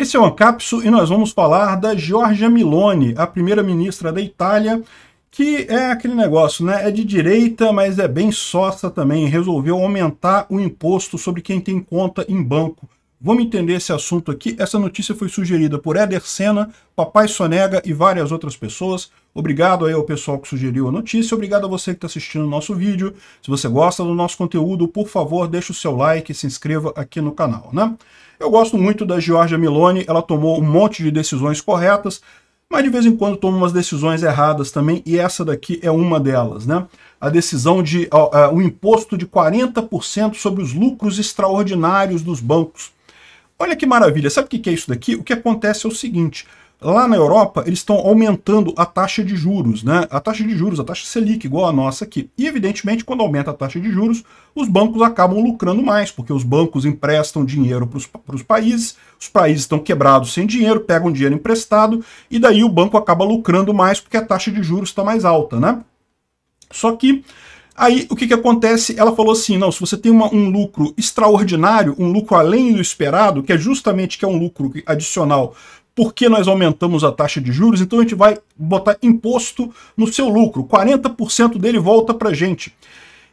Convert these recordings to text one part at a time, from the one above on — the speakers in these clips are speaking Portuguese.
Esse é o Ancapso e nós vamos falar da Giorgia Meloni, a primeira-ministra da Itália, que é aquele negócio, né? É de direita, mas é bem sócia também. Resolveu aumentar o imposto sobre quem tem conta em banco. Vamos entender esse assunto aqui. Essa notícia foi sugerida por Éder Senna, Papai Sonega e várias outras pessoas. Obrigado aí ao pessoal que sugeriu a notícia. Obrigado a você que está assistindo o nosso vídeo. Se você gosta do nosso conteúdo, por favor, deixe o seu like e se inscreva aqui no canal, né? Eu gosto muito da Georgia Meloni. Ela tomou um monte de decisões corretas, mas de vez em quando toma umas decisões erradas também, e essa daqui é uma delas, né? A decisão de uh, uh, o imposto de 40% sobre os lucros extraordinários dos bancos Olha que maravilha, sabe o que é isso daqui? O que acontece é o seguinte, lá na Europa eles estão aumentando a taxa de juros, né? A taxa de juros, a taxa Selic, igual a nossa aqui. E evidentemente, quando aumenta a taxa de juros, os bancos acabam lucrando mais, porque os bancos emprestam dinheiro para os países, os países estão quebrados sem dinheiro, pegam dinheiro emprestado, e daí o banco acaba lucrando mais porque a taxa de juros está mais alta, né? Só que Aí o que, que acontece? Ela falou assim: não, se você tem uma, um lucro extraordinário, um lucro além do esperado, que é justamente que é um lucro adicional, porque nós aumentamos a taxa de juros, então a gente vai botar imposto no seu lucro, 40% dele volta para gente.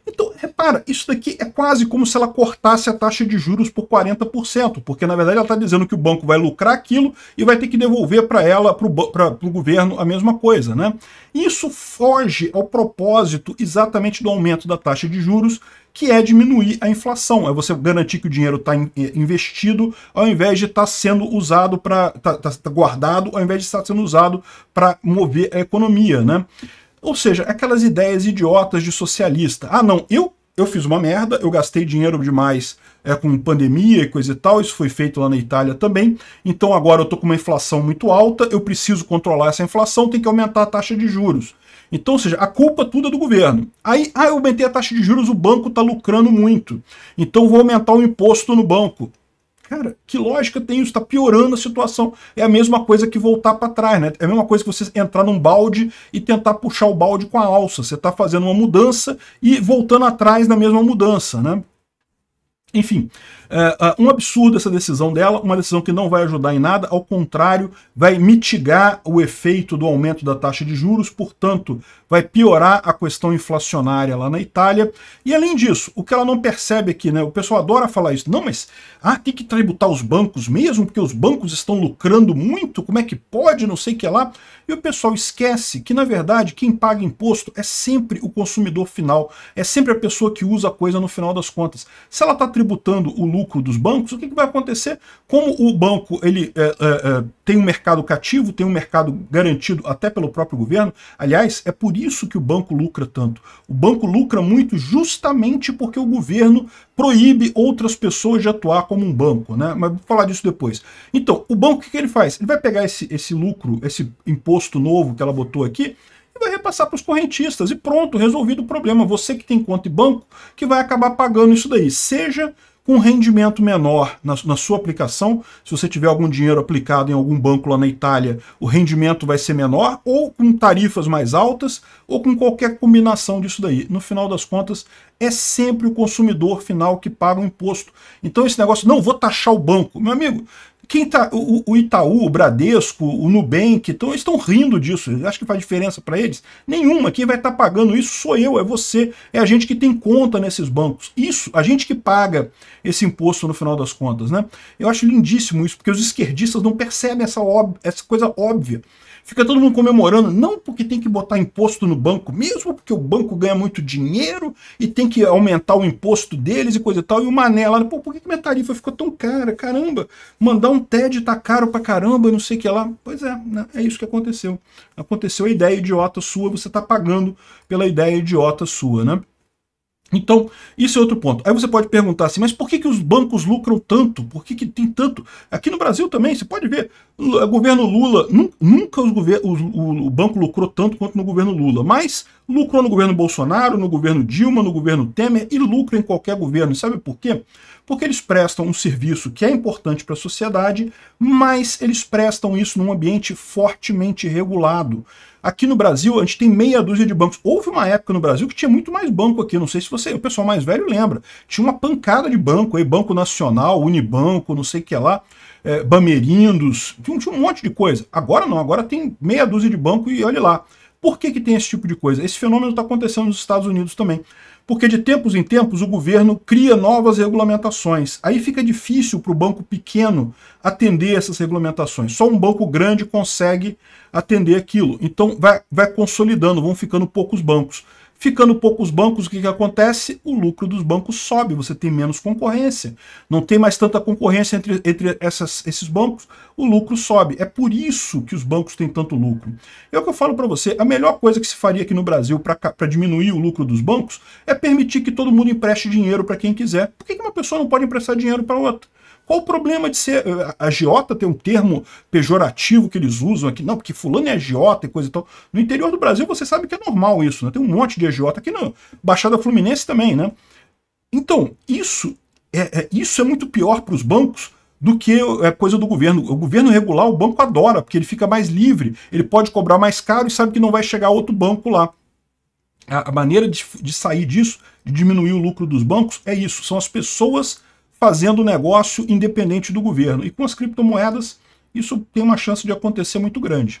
Então, repara, isso daqui é quase como se ela cortasse a taxa de juros por 40%, porque na verdade ela está dizendo que o banco vai lucrar aquilo e vai ter que devolver para ela, para o governo, a mesma coisa. Né? Isso foge ao propósito exatamente do aumento da taxa de juros, que é diminuir a inflação, é você garantir que o dinheiro está é, investido ao invés de estar tá sendo usado para. Tá, tá, tá guardado ao invés de estar tá sendo usado para mover a economia. Né? Ou seja, aquelas ideias idiotas de socialista. Ah, não, eu eu fiz uma merda, eu gastei dinheiro demais é, com pandemia e coisa e tal, isso foi feito lá na Itália também, então agora eu estou com uma inflação muito alta, eu preciso controlar essa inflação, tem que aumentar a taxa de juros. Então, ou seja, a culpa tudo é do governo. Aí, ah, eu aumentei a taxa de juros, o banco está lucrando muito, então vou aumentar o imposto no banco. Cara, que lógica tem isso? Tá piorando a situação. É a mesma coisa que voltar para trás, né? É a mesma coisa que você entrar num balde e tentar puxar o balde com a alça. Você está fazendo uma mudança e voltando atrás na mesma mudança, né? Enfim, é, é, um absurdo essa decisão dela, uma decisão que não vai ajudar em nada, ao contrário, vai mitigar o efeito do aumento da taxa de juros, portanto, vai piorar a questão inflacionária lá na Itália. E além disso, o que ela não percebe aqui, né? O pessoal adora falar isso, não, mas ah, tem que tributar os bancos mesmo, porque os bancos estão lucrando muito, como é que pode, não sei o que lá. E o pessoal esquece que, na verdade, quem paga imposto é sempre o consumidor final, é sempre a pessoa que usa a coisa no final das contas. Se ela está tributando o lucro dos bancos, o que, que vai acontecer? Como o banco ele é, é, é, tem um mercado cativo, tem um mercado garantido até pelo próprio governo, aliás, é por isso que o banco lucra tanto. O banco lucra muito justamente porque o governo proíbe outras pessoas de atuar como um banco, né? Mas vou falar disso depois. Então, o banco, o que, que ele faz? Ele vai pegar esse, esse lucro, esse imposto novo que ela botou aqui, e vai repassar para os correntistas. E pronto, resolvido o problema. Você que tem conta e banco que vai acabar pagando isso daí. Seja com rendimento menor na, na, sua aplicação, se você tiver algum dinheiro aplicado em algum banco lá na Itália, o rendimento vai ser menor, ou com tarifas mais altas, ou com qualquer combinação disso daí. No final das contas, é sempre o consumidor final que paga o imposto. Então esse negócio, não, vou taxar o banco. Meu amigo, quem tá, o, o Itaú, o Bradesco, o Nubank, tão, estão rindo disso. Acho que faz diferença para eles? Nenhuma. Quem vai estar tá pagando isso sou eu, é você. É a gente que tem conta nesses bancos. Isso, a gente que paga esse imposto no final das contas. Né? Eu acho lindíssimo isso, porque os esquerdistas não percebem essa, essa coisa óbvia. Fica todo mundo comemorando, não porque tem que botar imposto no banco mesmo, porque o banco ganha muito dinheiro e tem que aumentar o imposto deles e coisa e tal. E o Mané lá, pô, por que minha tarifa ficou tão cara? Caramba, mandar um um então, TED tá caro pra caramba, não sei o que lá. Pois é, né? é isso que aconteceu. Aconteceu a ideia idiota sua, você tá pagando pela ideia idiota sua, né? Então, isso é outro ponto. Aí você pode perguntar assim, mas por que, que os bancos lucram tanto? Por que, que tem tanto? Aqui no Brasil também, você pode ver, o eh, governo Lula, nunca os govern, o, o banco lucrou tanto quanto no governo Lula, mas lucrou no governo Bolsonaro, no governo Dilma, no governo Temer e lucra em qualquer governo. sabe por quê? Porque eles prestam um serviço que é importante para a sociedade, mas eles prestam isso num ambiente fortemente regulado. Aqui no Brasil, a gente tem meia dúzia de bancos. Houve uma época no Brasil que tinha muito mais banco aqui, não sei se você, o pessoal mais velho lembra. Tinha uma pancada de banco aí, Banco Nacional, Unibanco, não sei o que lá, é, Bamerindos, tinha um, tinha um monte de coisa. Agora não, agora tem meia dúzia de banco e olhe lá. Por que, que tem esse tipo de coisa? Esse fenômeno está acontecendo nos Estados Unidos também. Porque de tempos em tempos o governo cria novas regulamentações. Aí fica difícil para o banco pequeno atender essas regulamentações. Só um banco grande consegue atender aquilo. Então vai, vai consolidando, vão ficando poucos bancos. Ficando poucos bancos, o que, que acontece? O lucro dos bancos sobe, você tem menos concorrência. Não tem mais tanta concorrência entre, entre essas, esses bancos, o lucro sobe. É por isso que os bancos têm tanto lucro. É o que eu falo para você, a melhor coisa que se faria aqui no Brasil para diminuir o lucro dos bancos é permitir que todo mundo empreste dinheiro para quem quiser. Por que, que uma pessoa não pode emprestar dinheiro para outra? Qual o problema de ser eh, a agiota? Tem um termo pejorativo que eles usam aqui. Não, porque fulano é agiota e coisa e tal. No interior do Brasil, você sabe que é normal isso, né? Tem um monte de FDJ aqui na Baixada Fluminense também, né? Então, isso é, é isso é muito pior para os bancos do que é coisa do governo. O governo regular, o banco adora, porque ele fica mais livre, ele pode cobrar mais caro e sabe que não vai chegar outro banco lá. A, a maneira de, de sair disso, de diminuir o lucro dos bancos, é isso. São as pessoas fazendo negócio independente do governo. E com as criptomoedas, isso tem uma chance de acontecer muito grande.